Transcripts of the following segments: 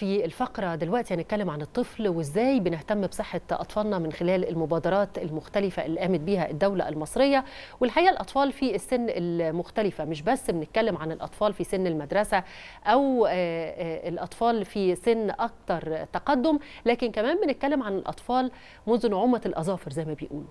في الفقرة دلوقتي هنتكلم عن الطفل وازاي بنهتم بصحة أطفالنا من خلال المبادرات المختلفة اللي قامت بيها الدولة المصرية والحقيقة الأطفال في السن المختلفة مش بس بنتكلم عن الأطفال في سن المدرسة أو آه، آه، الأطفال في سن أكثر تقدم لكن كمان بنتكلم عن الأطفال منذ نعومة الأظافر زي ما بيقولوا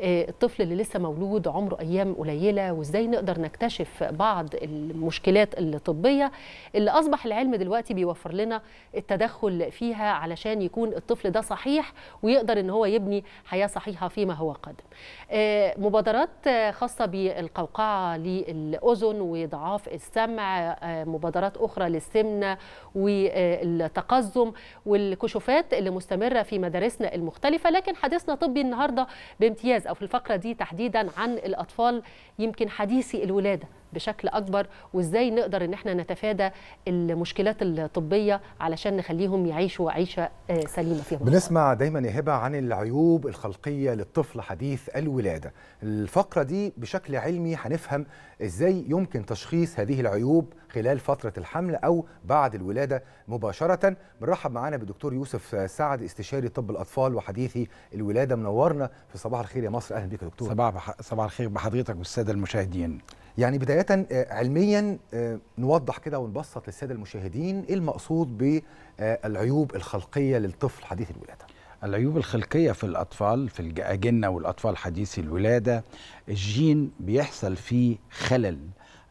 آه، الطفل اللي لسه مولود عمره أيام قليلة وازاي نقدر نكتشف بعض المشكلات الطبية اللي أصبح العلم دلوقتي بيوفر لنا التدخل فيها علشان يكون الطفل ده صحيح ويقدر ان هو يبني حياه صحيحه فيما هو قادم. آه، مبادرات خاصه بالقوقعه للاذن وضعاف السمع، آه، مبادرات اخرى للسمنه والتقزم والكشوفات اللي مستمره في مدارسنا المختلفه لكن حديثنا طبي النهارده بامتياز او في الفقره دي تحديدا عن الاطفال يمكن حديثي الولاده بشكل اكبر وازاي نقدر ان احنا نتفادى المشكلات الطبيه علشان نخليهم يعيشوا عيشه آه، سليمه فيها بنسمع دايما يا هبه عن العيوب الخلقيه للطفل حديث الولاده الفقره دي بشكل علمي هنفهم ازاي يمكن تشخيص هذه العيوب خلال فتره الحمل او بعد الولاده مباشره بنرحب معانا بالدكتور يوسف سعد استشاري طب الاطفال وحديثي الولاده منورنا في صباح الخير يا مصر اهلا بك يا دكتور صباح صباح الخير بحضرتك والساده المشاهدين يعني بداية آه، علميا آه، نوضح كده ونبسط للسادة المشاهدين ايه المقصود بالعيوب آه، الخلقية للطفل حديث الولادة العيوب الخلقية في الأطفال في الأجنة والأطفال حديثي الولادة الجين بيحصل فيه خلل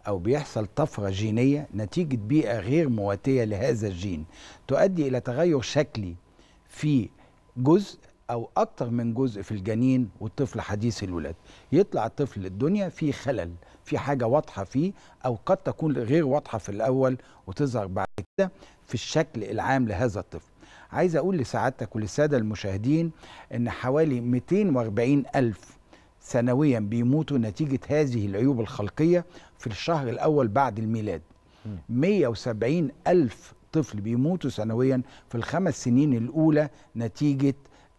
أو بيحصل طفرة جينية نتيجة بيئة غير مواتية لهذا الجين تؤدي إلى تغير شكلي في جزء او أكثر من جزء في الجنين والطفل حديث الولادة يطلع الطفل للدنيا فيه خلل في حاجة واضحة فيه أو قد تكون غير واضحة في الأول وتظهر بعد كده في الشكل العام لهذا الطفل عايز أقول لسعادتك وللسادة المشاهدين أن حوالي 240 ألف سنويا بيموتوا نتيجة هذه العيوب الخلقية في الشهر الأول بعد الميلاد 170 ألف طفل بيموتوا سنويا في الخمس سنين الأولى نتيجة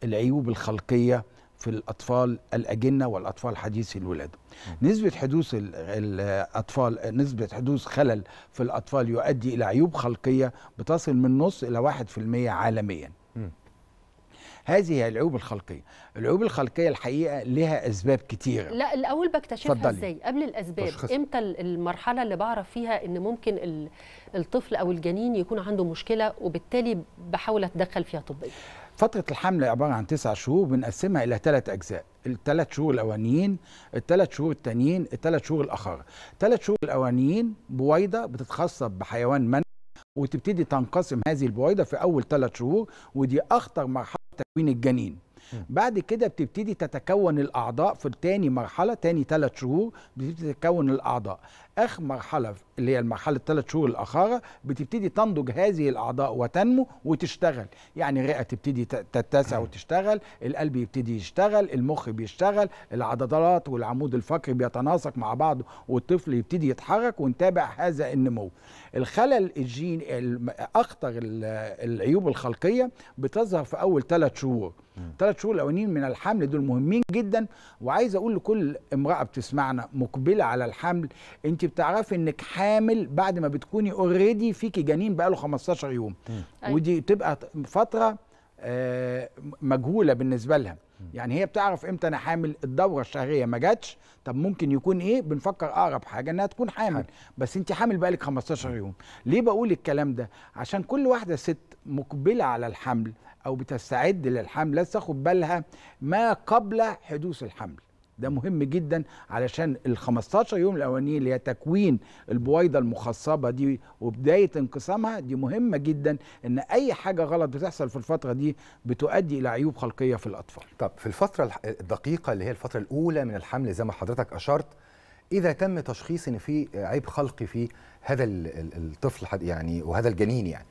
العيوب الخلقية في الأطفال الأجنة والأطفال حديثي الولادة نسبة حدوث الأطفال نسبة حدوث خلل في الأطفال يؤدي إلى عيوب خلقية بتصل من نص إلى 1% عالمياً هذه هي العيوب الخلقيه العيوب الخلقيه الحقيقه لها اسباب كثيره لا الاول بكتشفها فضلي. ازاي قبل الاسباب امتى المرحله اللي بعرف فيها ان ممكن الطفل او الجنين يكون عنده مشكله وبالتالي بحاول اتدخل فيها طبيا فترة الحمل عبارة عن تسع شهور بنقسمها إلى ثلاث أجزاء الثلاث شهور الأولانيين الثلاث شهور التانيين الثلاث شهور الآخر الثلاث شهور الأولانيين بويضة بتتخصب بحيوان من وتبتدي تنقسم هذه البويضة في أول ثلاث شهور ودي أخطر مرحلة تكوين الجنين بعد كده بتبتدي تتكون الاعضاء في تاني مرحله تاني ثلاث شهور بتبتدي تتكون الاعضاء اخر مرحله اللي هي المرحله الثلاث شهور الاخاره بتبتدي تنضج هذه الاعضاء وتنمو وتشتغل يعني الرئه تبتدي تتسع وتشتغل القلب يبتدي يشتغل المخ بيشتغل العضلات والعمود الفقري بيتناسق مع بعض والطفل يبتدي يتحرك ونتابع هذا النمو الخلل الجين اخطر العيوب الخلقيه بتظهر في اول ثلاث شهور ثلاث شهور الاولانيين من الحمل دول مهمين جدا وعايز اقول لكل امراه بتسمعنا مقبله على الحمل انت بتعرفي انك حامل بعد ما بتكوني اوريدي فيكي جنين بقاله 15 يوم ودي بتبقى فتره آه، مجهوله بالنسبه لها يعني هي بتعرف امتى انا حامل الدوره الشهريه ما جاتش طب ممكن يكون ايه بنفكر اقرب حاجه انها تكون حامل, حامل. بس انت حامل بقالك 15 يوم ليه بقول الكلام ده عشان كل واحده ست مقبله على الحمل او بتستعد للحمل لازم تاخد بالها ما قبل حدوث الحمل ده مهم جدا علشان ال 15 يوم الاولانيين اللي هي تكوين البويضه المخصبه دي وبدايه انقسامها دي مهمه جدا ان اي حاجه غلط بتحصل في الفتره دي بتؤدي الى عيوب خلقيه في الاطفال. طب في الفتره الدقيقه اللي هي الفتره الاولى من الحمل زي ما حضرتك اشرت اذا تم تشخيص ان في عيب خلقي في هذا الطفل يعني وهذا الجنين يعني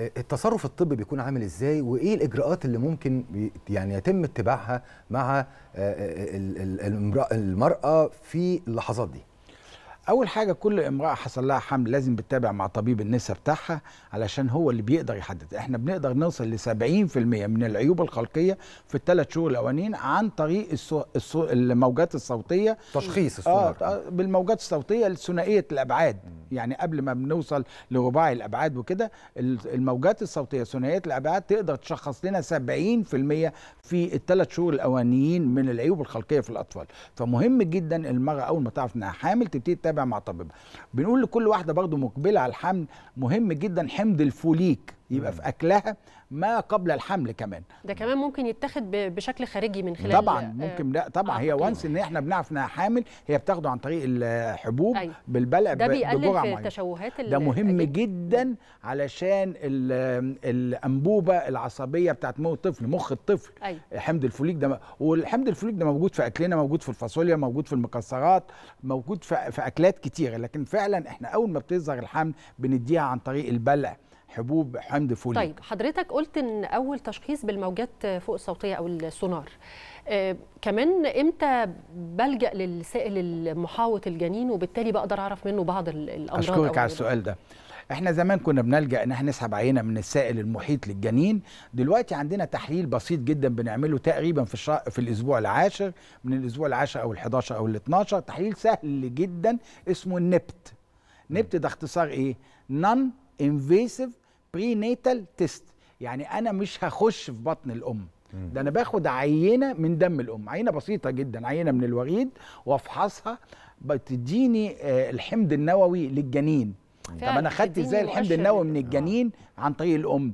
التصرف الطبي بيكون عامل ازاي وايه الاجراءات اللي ممكن يعني يتم اتباعها مع آه، آه، المراه في اللحظات دي اول حاجه كل امراه حصل لها حمل لازم بتتابع مع طبيب النساء بتاعها علشان هو اللي بيقدر يحدد احنا بنقدر نوصل ل 70% من العيوب الخلقيه في الثلاث شهور الاولانيين عن طريق السو... السو... الموجات الصوتيه تشخيص آه، الصوت آه بالموجات الصوتيه الثنائيه الابعاد يعني قبل ما بنوصل لرباعي الابعاد وكده الموجات الصوتيه ثنائيه الابعاد تقدر تشخص لنا 70% في الثلاث شهور الاولانيين من العيوب الخلقيه في الاطفال فمهم جدا المراه اول ما تعرف انها حامل تبتدي تتابع مع طبيبها بنقول لكل واحده برضو مقبله على الحمل مهم جدا حمض الفوليك يبقى في اكلها ما قبل الحمل كمان ده كمان ممكن يتاخد بشكل خارجي من خلال طبعا آه، ممكن لا طبعا آه هي وانس ان احنا بنعرف انها حامل هي بتاخده عن طريق الحبوب أيوة. بالبلع ده بيقلل في تشوهات ده مهم جدا علشان الانبوبه العصبيه بتاعت مو الطفل مخ الطفل أيوة. حمض الفوليك ده والحمض الفوليك ده موجود في اكلنا موجود في الفاصوليا موجود في المكسرات موجود في اكلات كتيره لكن فعلا احنا اول ما بتظهر الحمل بنديها عن طريق البلع حبوب حمض فوليك طيب حضرتك قلت ان اول تشخيص بالموجات فوق الصوتيه او السونار آه كمان امتى بلجا للسائل المحاوط الجنين وبالتالي بقدر اعرف منه بعض الامراض اشكرك على السؤال ده احنا زمان كنا بنلجا ان احنا نسحب عينه من السائل المحيط للجنين دلوقتي عندنا تحليل بسيط جدا بنعمله تقريبا في في الاسبوع العاشر من الاسبوع العاشر او ال11 او ال12 تحليل سهل جدا اسمه النبت نبت ده اختصار ايه نون انفيسيف بريناتال تيست يعني انا مش هخش في بطن الام ده انا باخد عينه من دم الام عينه بسيطه جدا عينه من الوريد وافحصها بتديني آه، الحمض النووي للجنين طب انا خدت ازاي الحمض النووي من الجنين آه. عن طريق الام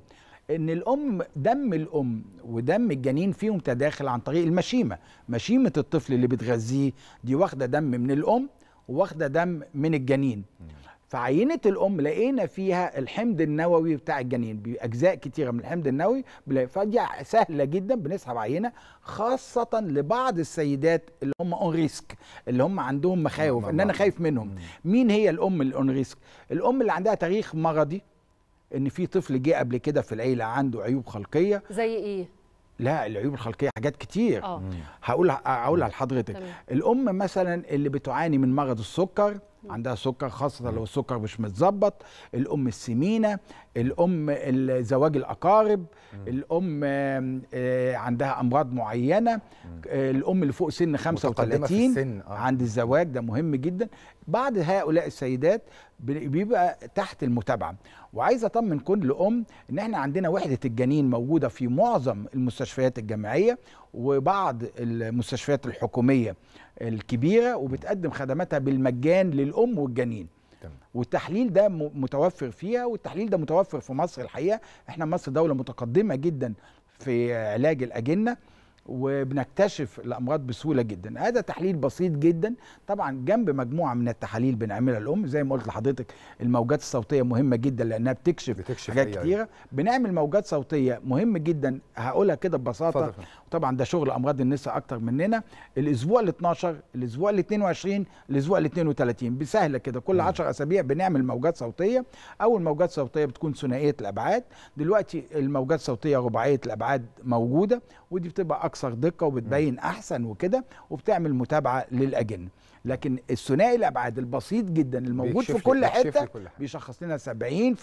ان الام دم الام ودم الجنين فيهم تداخل عن طريق المشيمه مشيمه الطفل اللي بتغذيه دي واخده دم من الام واخده دم من الجنين فعينة الأم لقينا فيها الحمض النووي بتاع الجنين بأجزاء كتيرة من الحمض النووي فدي سهلة جدا بنسحب عينة خاصة لبعض السيدات اللي هم اون ريسك اللي هم عندهم مخاوف إن أنا خايف منهم مين هي الأم الأون ريسك؟ الأم اللي عندها تاريخ مرضي إن في طفل جه قبل كده في العيلة عنده عيوب خلقية زي إيه؟ لا العيوب الخلقيه حاجات كتير آه. هقولها هقول هقولها لحضرتك الام مثلا اللي بتعاني من مرض السكر عندها سكر خاصه لو السكر مش متظبط الام السمينه الام زواج الاقارب الام آه، عندها امراض معينه الام اللي فوق سن 35 آه. عند الزواج ده مهم جدا بعد هؤلاء السيدات بيبقى تحت المتابعه وعايز اطمن كل ام ان احنا عندنا وحده الجنين موجوده في معظم المستشفيات الجامعيه وبعض المستشفيات الحكوميه الكبيره وبتقدم خدماتها بالمجان للام والجنين والتحليل ده متوفر فيها والتحليل ده متوفر في مصر الحقيقه احنا مصر دوله متقدمه جدا في علاج الاجنه وبنكتشف الامراض بسهوله جدا هذا تحليل بسيط جدا طبعا جنب مجموعه من التحاليل بنعملها الام زي ما قلت لحضرتك الموجات الصوتيه مهمه جدا لانها بتكشف, بتكشف حاجات أيوة. كتيره بنعمل موجات صوتيه مهم جدا هقولها كده ببساطه فضل. طبعا ده شغل امراض النساء اكتر مننا الاسبوع ال 12 الاسبوع ال 22 الاسبوع ال 32 بسهله كده كل 10 اسابيع بنعمل موجات صوتيه اول موجات صوتيه بتكون ثنائيه الابعاد دلوقتي الموجات الصوتيه رباعيه الابعاد موجوده ودي بتبقى اكثر دقه وبتبين احسن وكده وبتعمل متابعه للاجنه لكن الثنائي الابعاد البسيط جدا الموجود في كل حته بيشخص لنا 70%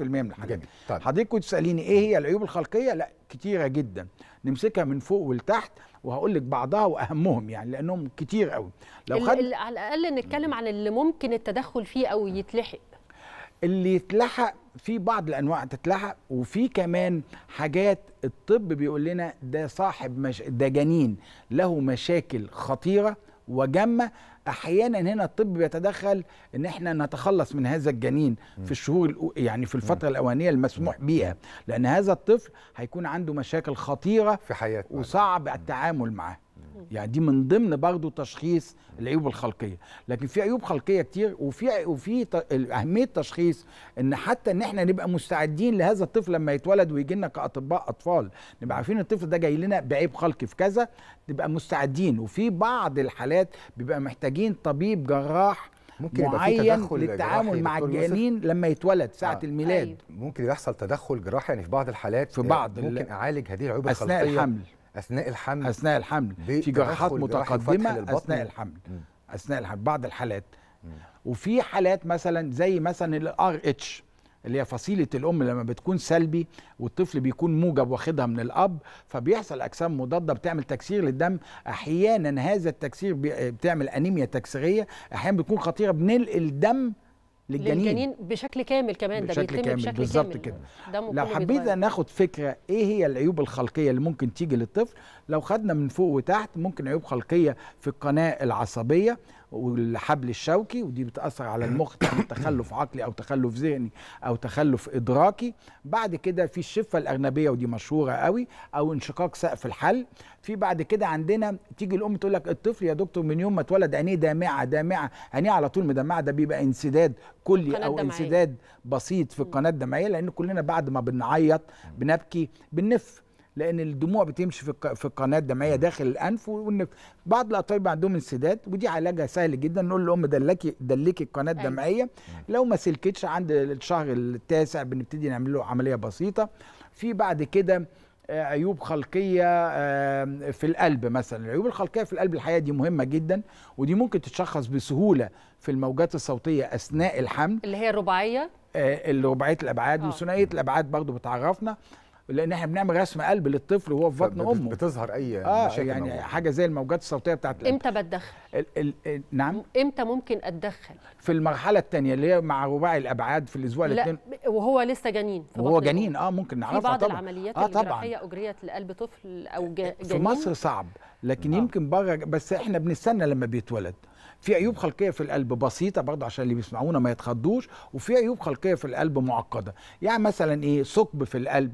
من الحاجات طيب. حضرتك كنت تساليني ايه هي العيوب الخلقيه لا كتيره جدا نمسكها من فوق ولتحت وهقول لك بعضها واهمهم يعني لانهم كتير قوي لو خد على الاقل نتكلم عن اللي ممكن التدخل فيه او يتلحق اللي يتلحق في بعض الانواع تتلحق وفي كمان حاجات الطب بيقول لنا ده صاحب مش... ده جنين له مشاكل خطيره وجمه احيانا هنا الطب بيتدخل ان احنا نتخلص من هذا الجنين في الشهور الأو... يعني في الفتره الاولانيه المسموح بيها لان هذا الطفل هيكون عنده مشاكل خطيره في حياته وصعب التعامل معاه يعني دي من ضمن برضه تشخيص العيوب الخلقيه لكن في عيوب خلقيه كتير وفي وفي اهميه تشخيص ان حتى ان احنا نبقى مستعدين لهذا الطفل لما يتولد ويجي لنا كاطباء اطفال نبقى عارفين الطفل ده جاي لنا بعيب خلقي في كذا نبقى مستعدين وفي بعض الحالات بيبقى محتاجين طبيب جراح ممكن معين للتعامل مع الجنين لما يتولد ساعه آه. الميلاد أيوه. ممكن يحصل تدخل جراحي يعني في بعض الحالات في بعض آه، ممكن اعالج هذه العيوب الخلقيه اثناء الحمل اثناء الحمل اثناء الحمل في جراحات متقدمه اثناء الحمل م. اثناء الحمل بعض الحالات م. وفي حالات مثلا زي مثلا الار اتش اللي هي فصيله الام لما بتكون سلبي والطفل بيكون موجب واخدها من الاب فبيحصل اجسام مضاده بتعمل تكسير للدم احيانا هذا التكسير بتعمل انيميا تكسيريه احيانا بتكون خطيره بنلقي الدم للجنين للجنين بشكل كامل كمان بشكل ده بيتم كامل بشكل بالظبط كده لو حبينا ناخد فكره ايه هي العيوب الخلقيه اللي ممكن تيجي للطفل لو خدنا من فوق وتحت ممكن عيوب خلقيه في القناه العصبيه والحبل الشوكي ودي بتاثر على المخ تخلف عقلي او تخلف ذهني او تخلف ادراكي بعد كده في الشفه الارنبيه ودي مشهوره قوي او انشقاق سقف الحل في بعد كده عندنا تيجي الام تقول لك الطفل يا دكتور من يوم ما اتولد عينيه دامعه دامعه عينيه على طول مدمعه ده بيبقى انسداد كلي او انسداد بسيط في القناه الدمعيه لان كلنا بعد ما بنعيط بنبكي بنف لان الدموع بتمشي في في القناه الدمعيه داخل الانف وان بعض الاطباء عندهم انسداد ودي علاجها سهل جدا نقول للام دلكي دلكي القناه أيوة. الدمعيه لو ما سلكتش عند الشهر التاسع بنبتدي نعمل له عمليه بسيطه في بعد كده آه، عيوب خلقيه آه، في القلب مثلا العيوب الخلقيه في القلب الحقيقه دي مهمه جدا ودي ممكن تتشخص بسهوله في الموجات الصوتيه اثناء الحمل اللي هي الرباعيه آه، الرباعيه الابعاد وثنائيه الابعاد برضو بتعرفنا لان احنا بنعمل رسم قلب للطفل وهو في بطن امه بتظهر اي آه مشاكل يعني موجودة. حاجه زي الموجات الصوتيه بتاعت امتى بتدخل ال ال ال نعم امتى ممكن اتدخل في المرحله الثانيه اللي هي مع رباعي الابعاد في الاسبوع الاثنين وهو لسه جنين في وهو جنين اه ممكن نعرفها في بعض طبعًا. العمليات آه الجراحيه اجريت لقلب طفل او جنين في مصر صعب لكن آه. يمكن بره بس احنا بنستنى لما بيتولد في عيوب خلقيه في القلب بسيطه برضه عشان اللي بيسمعونا ما يتخضوش وفي عيوب خلقيه في القلب معقده يعني مثلا ايه ثقب في القلب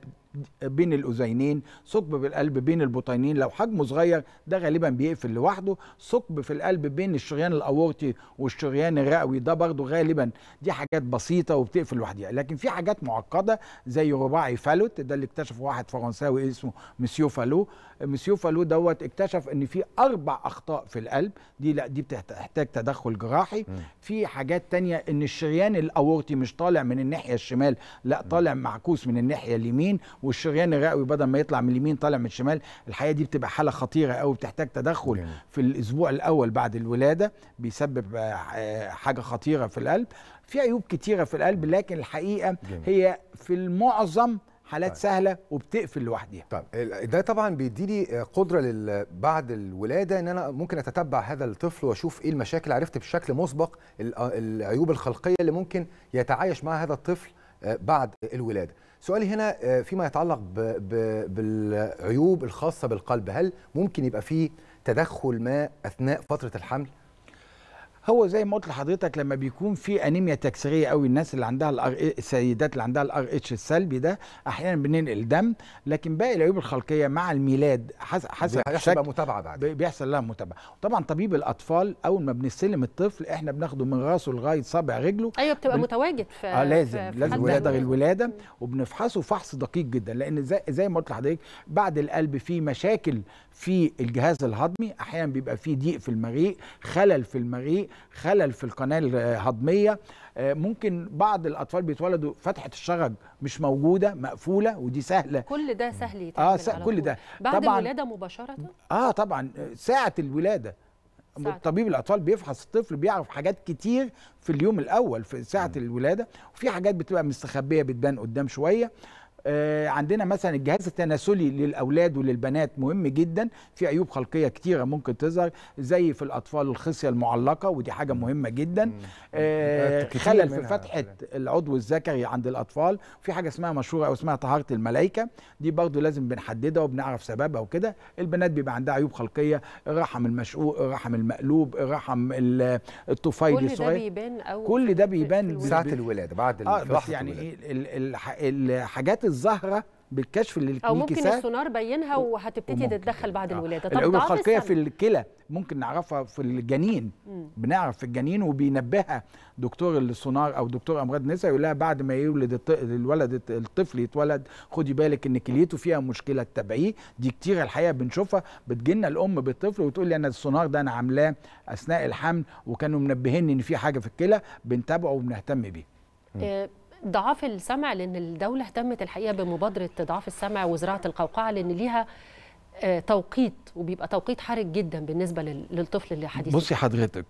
بين الاذينين ثقب بالقلب بين البطينين لو حجمه صغير ده غالبا بيقفل لوحده ثقب في القلب بين الشريان الاورطي والشريان الرئوي ده برضو غالبا دي حاجات بسيطه وبتقفل لوحدها لكن في حاجات معقده زي رباعي فالوت ده اللي اكتشفه واحد فرنساوي اسمه مسيو فالو مسيو فالو دوت اكتشف ان في اربع اخطاء في القلب دي لا دي بتحتاج تدخل جراحي م. في حاجات تانية ان الشريان الاورطي مش طالع من الناحيه الشمال لا طالع معكوس من الناحيه اليمين والشريان الرئوي بدل ما يطلع من اليمين طالع من الشمال الحقيقه دي بتبقى حاله خطيره قوي بتحتاج تدخل جميل. في الاسبوع الاول بعد الولاده بيسبب آه، حاجه خطيره في القلب في عيوب كتيره في القلب لكن الحقيقه جميل. هي في المعظم حالات طيب. سهله وبتقفل لوحديها طب ده طبعا بيديني آه، قدره بعد الولاده ان انا ممكن اتتبع هذا الطفل واشوف ايه المشاكل عرفت بشكل مسبق آه، العيوب الخلقيه اللي ممكن يتعايش مع هذا الطفل بعد الولاده سؤالي هنا آه، فيما يتعلق بالعيوب الخاصه بالقلب هل ممكن يبقى فيه تدخل ما اثناء فتره الحمل هو زي ما قلت لحضرتك لما بيكون في انيميا تكسيريه قوي الناس اللي عندها الار السيدات اللي عندها الار اتش السلبي ده احيانا بننقل دم لكن باقي العيوب الخلقيه مع الميلاد حسب بيحصل لها متابعه بعد بيحصل لها متابعه طبعا طبيب الاطفال اول ما بنستلم الطفل احنا بناخده من راسه لغايه صابع رجله ايوه بتبقى بن... متواجد في اه لازم في لازم ولادة غير الولاده وبنفحصه فحص دقيق جدا لان زي, زي ما قلت لحضرتك بعد القلب في مشاكل في الجهاز الهضمي احيانا بيبقى في ضيق في المريء خلل في المريء خلل في القناه الهضميه آه، ممكن بعض الاطفال بيتولدوا فتحه الشغج مش موجوده مقفوله ودي سهله كل ده سهل يتعمل اه على كل ده بعد طبعًا الولاده مباشره اه طبعا ساعه الولاده طبيب الاطفال بيفحص الطفل بيعرف حاجات كتير في اليوم الاول في ساعه الولاده وفي حاجات بتبقى مستخبيه بتبان قدام شويه آه، عندنا مثلا الجهاز التناسلي للاولاد وللبنات مهم جدا في عيوب خلقيه كتيره ممكن تظهر زي في الاطفال الخصيه المعلقه ودي حاجه مهمه جدا آه، آه، خلل في فتحه العضو الذكري عند الاطفال في حاجه اسمها مشهوره او اسمها طهاره الملائكه دي برضو لازم بنحددها وبنعرف سببها وكده البنات بيبقى عندها عيوب خلقيه الرحم المشقوق الرحم المقلوب الرحم الطفيلي كل ده بيبان او كل ده بيبان ساعه الولاده بعد آه يعني الحاجات الزهره بالكشف اللي او ممكن السونار بينها وهتبتدي تتدخل بعد آه. الولاده طب العيوب الخلقيه في الكلى ممكن نعرفها في الجنين مم. بنعرف في الجنين وبينبهها دكتور السونار او دكتور امراض النساء يقول لها بعد ما يولد الولد الطفل يتولد خدي بالك ان كليته فيها مشكله تتابعيه دي كتير الحقيقه بنشوفها بتجينا الام بالطفل وتقول لي انا السونار ده انا عاملاه اثناء الحمل وكانوا منبهيني ان في حاجه في الكلى بنتابعه وبنهتم بيه آه، ضعاف السمع لان الدوله اهتمت الحقيقه بمبادره ضعاف السمع وزراعه القوقعه لان ليها آه، توقيت وبيبقى توقيت حرج جدا بالنسبه للطفل اللي حديث بصي حضرتك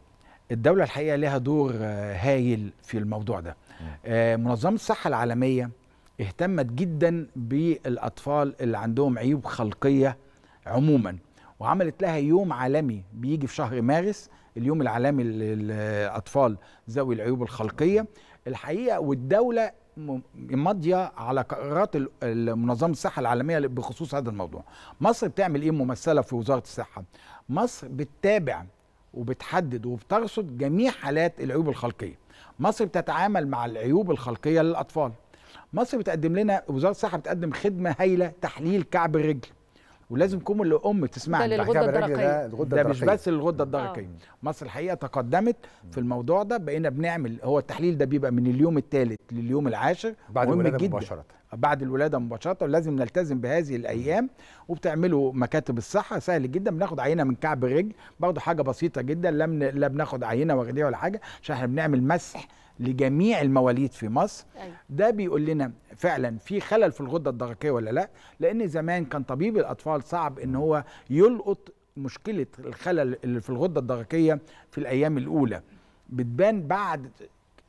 الدوله الحقيقه لها دور آه، هايل في الموضوع ده آه، منظمه الصحه العالميه اهتمت جدا بالاطفال اللي عندهم عيوب خلقيه عموما وعملت لها يوم عالمي بيجي في شهر مارس اليوم العالمي للاطفال ذوي العيوب الخلقيه الحقيقه والدوله ماضيه على قرارات منظمه الصحه العالميه بخصوص هذا الموضوع. مصر بتعمل ايه ممثله في وزاره الصحه؟ مصر بتتابع وبتحدد وبترصد جميع حالات العيوب الخلقيه. مصر بتتعامل مع العيوب الخلقيه للاطفال. مصر بتقدم لنا وزاره الصحه بتقدم خدمه هايله تحليل كعب الرجل. ولازم تكون الام تسمعني ده الغده الدرقيه ده مش بس الغده آه. الدرقيه مصر الحقيقه تقدمت في الموضوع ده بقينا بنعمل هو التحليل ده بيبقى من اليوم الثالث لليوم العاشر بعد جدا مباشره بعد الولاده مباشره ولازم نلتزم بهذه الايام وبتعملوا مكاتب الصحه سهل جدا بناخد عينه من كعب رجل برضه حاجه بسيطه جدا لا لا بناخد عينه وغديه ولا حاجه عشان احنا بنعمل مسح لجميع المواليد في مصر أيوة. ده بيقول لنا فعلا في خلل في الغده الدرقيه ولا لا لان زمان كان طبيب الاطفال صعب ان هو يلقط مشكله الخلل اللي في الغده الدرقيه في الايام الاولى بتبان بعد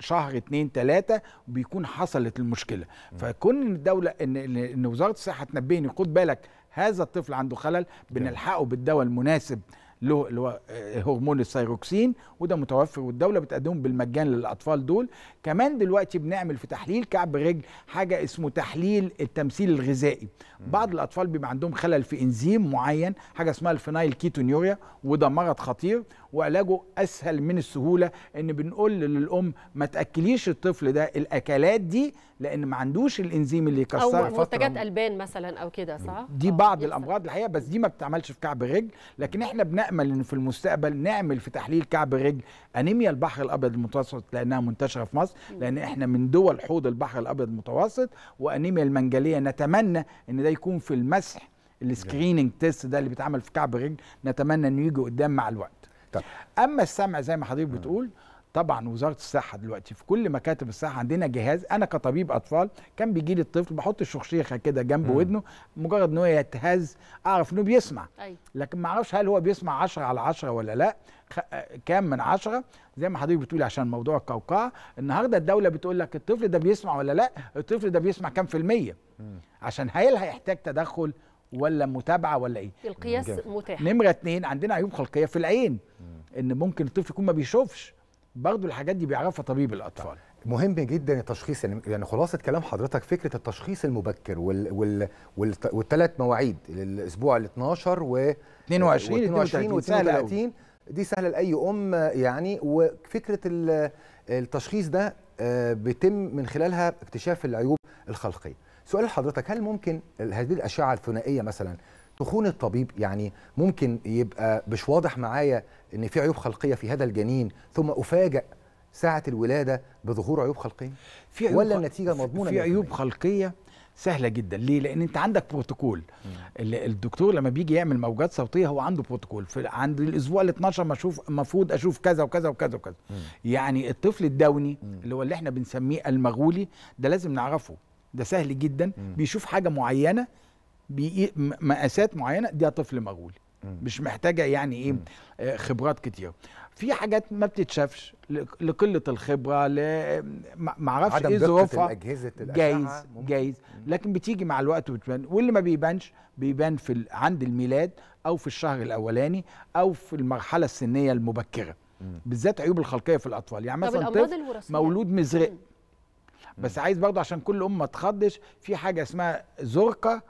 شهر اتنين تلاتة وبيكون حصلت المشكله فكون الدوله ان ان وزاره الصحه تنبهني خد بالك هذا الطفل عنده خلل بنلحقه بالدواء المناسب له اللي هو آه، هرمون الثيروكسين وده متوفر والدوله بتقدمه بالمجان للاطفال دول كمان دلوقتي بنعمل في تحليل كعب رجل حاجه اسمه تحليل التمثيل الغذائي بعض الاطفال بيبقى عندهم خلل في انزيم معين حاجه اسمها الفينايل كيتونيوريا وده مرض خطير وعلاجه اسهل من السهوله ان بنقول للام ما تاكليش الطفل ده الاكلات دي لان ما عندوش الانزيم اللي يكسرها او منتجات البان مثلا او كده صح دي آه، بعض الامراض الحقيقه بس دي ما بتعملش في كعب الرجل لكن احنا بنامل ان في المستقبل نعمل في تحليل كعب الرجل انيميا البحر الابيض المتوسط لانها منتشره في مصر لان احنا من دول حوض البحر الابيض المتوسط وانيميا المنجليه نتمنى ان ده يكون في المسح السكريننج تيست ده اللي بيتعمل في كعب الرجل نتمنى انه يجي قدام مع الوقت طب. اما السمع زي ما حضرتك بتقول طبعا وزاره الصحه دلوقتي في كل مكاتب الصحه عندنا جهاز انا كطبيب اطفال كان بيجي لي الطفل بحط الشخشيخه كده جنب مم. ودنه مجرد ان هو يتهز اعرف انه بيسمع أي. أيوه. لكن ما اعرفش هل هو بيسمع 10 على 10 ولا لا كام من 10 زي ما حضرتك بتقولي عشان موضوع القوقعه النهارده الدوله بتقول لك الطفل ده بيسمع ولا لا الطفل ده بيسمع كام في الميه مم. عشان هل هيحتاج تدخل ولا متابعه ولا ايه القياس جميل. متاح نمره اتنين عندنا عيوب خلقيه في العين مم. ان ممكن الطفل يكون ما بيشوفش برضه الحاجات دي بيعرفها طبيب الاطفال مهم جدا التشخيص يعني خلاصه كلام حضرتك فكره التشخيص المبكر وال وال وال والثلاث مواعيد الاسبوع ال 12 و 22 22 و 32 دي سهله لاي ام يعني وفكره التشخيص ده آه، بيتم من خلالها اكتشاف العيوب الخلقيه سؤال حضرتك هل ممكن هذه الأشعة الثنائية مثلا تخون الطبيب يعني ممكن يبقى مش واضح معايا ان في عيوب خلقيه في هذا الجنين ثم افاجئ ساعه الولاده بظهور عيوب خلقيه في عيوب ولا النتيجه مضمونه في عيوب خلقيه سهله جدا ليه لان انت عندك بروتوكول الدكتور لما بيجي يعمل موجات صوتيه هو عنده بروتوكول عند الاسبوع ال 12 اشوف المفروض اشوف كذا وكذا وكذا وكذا مم. يعني الطفل الدوني مم. اللي هو اللي احنا بنسميه المغولي ده لازم نعرفه ده سهل جدا م. بيشوف حاجه معينه إيه، مقاسات معينه دي طفل مغول مش محتاجه يعني ايه آه، خبرات كتير في حاجات ما بتتشافش لقله الخبره ل ما اعرفش ايه ظروفها جايز جايز لكن بتيجي مع الوقت وبتبان واللي ما بيبانش بيبان في ال... عند الميلاد او في الشهر الاولاني او في المرحله السنيه المبكره بالذات عيوب الخلقيه في الاطفال يعني مثلا طفل مولود مزرق بس عايز برضه عشان كل ام ما تخضش في حاجه اسمها زرقه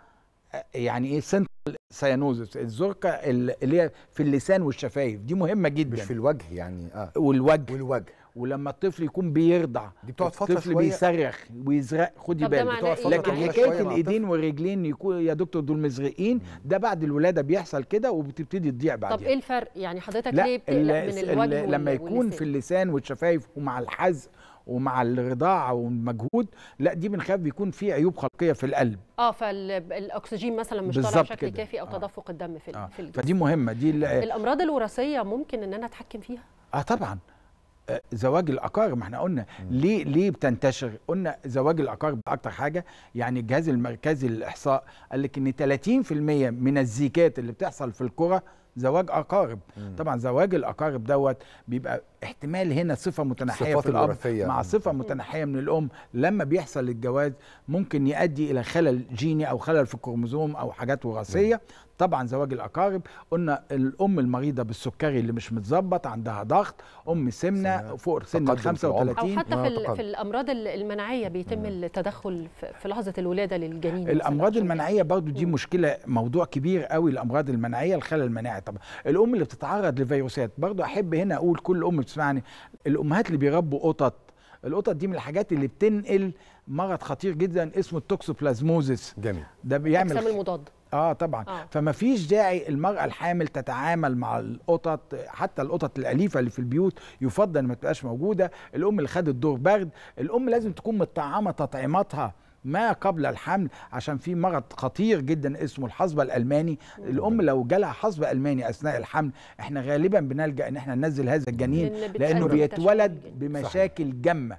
يعني ايه سنترال سيانوزس الزرقه اللي هي في اللسان والشفايف دي مهمه جدا مش في الوجه يعني اه والوجه والوجه ولما الطفل يكون بيرضع دي بتقعد فتره الطفل بيصرخ ويزرق خدي بالك إيه؟ لكن إيه؟ حكايه الايدين والرجلين يكون يا دكتور دول مزرقين ده بعد الولاده بيحصل كده وبتبتدي تضيع بعدين طب يعني. ايه الفرق يعني حضرتك ليه بتقلق من الوجه لما يكون في اللسان والشفايف ومع الحزق ومع الرضاعه والمجهود لا دي بنخاف بيكون في عيوب خلقيه في القلب اه فالاكسجين مثلا مش طالع بشكل كده. كافي او آه. تدفق الدم في آه. في الجسم فدي مهمه دي الامراض الوراثيه ممكن ان انا اتحكم فيها اه طبعا آه، زواج الاقارب ما احنا قلنا ليه ليه بتنتشر؟ قلنا زواج الاقارب اكتر حاجه يعني الجهاز المركزي للاحصاء قال لك ان 30% من الزيكات اللي بتحصل في الكره زواج اقارب مم. طبعا زواج الاقارب دوت بيبقى احتمال هنا صفه متنحيه في الاب مع صفه متنحيه من الام لما بيحصل الجواز ممكن يؤدي الى خلل جيني او خلل في الكروموزوم او حاجات وراثيه طبعا زواج الاقارب قلنا الام المريضه بالسكري اللي مش متظبط عندها ضغط ام سمنه فوق سن ال 35 او حتى في, في الامراض المناعيه بيتم التدخل في لحظه الولاده للجنين الامراض المناعيه يعني؟ برضو دي مشكله موضوع كبير قوي الامراض المناعيه الخلل المناعي طبعا الام اللي بتتعرض لفيروسات برضو احب هنا اقول كل ام بتسمعني الامهات اللي بيربوا قطط القطط دي من الحاجات اللي بتنقل مرض خطير جدا اسمه التوكسوبلازموزيس جميل ده بيعمل اجسام المضاد اه طبعا آه. فما فيش داعي المراه الحامل تتعامل مع القطط حتى القطط الاليفه اللي في البيوت يفضل ما تبقاش موجوده الام اللي خدت دور برد الام لازم تكون مطعمه تطعيماتها ما قبل الحمل عشان في مرض خطير جدا اسمه الحصبه الالماني الام لو جالها حصبه الماني اثناء الحمل احنا غالبا بنلجا ان احنا ننزل هذا الجنين لانه بيتولد بمشاكل جمه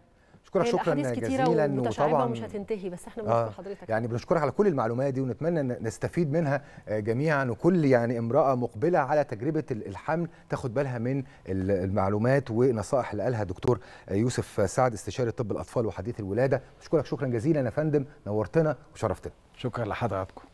بشكرك شكرا جزيلا وطبعا ومش هتنتهي بس احنا آه، بنشكر آه حضرتك يعني بنشكرك على كل المعلومات دي ونتمنى نستفيد منها آه، جميعا وكل يعني امراه مقبله على تجربه الحمل تاخد بالها من المعلومات ونصائح اللي قالها دكتور آه، يوسف سعد استشاري طب الاطفال وحديث الولاده بشكرك شكرا جزيلا يا فندم نورتنا وشرفتنا شكرا لحضراتكم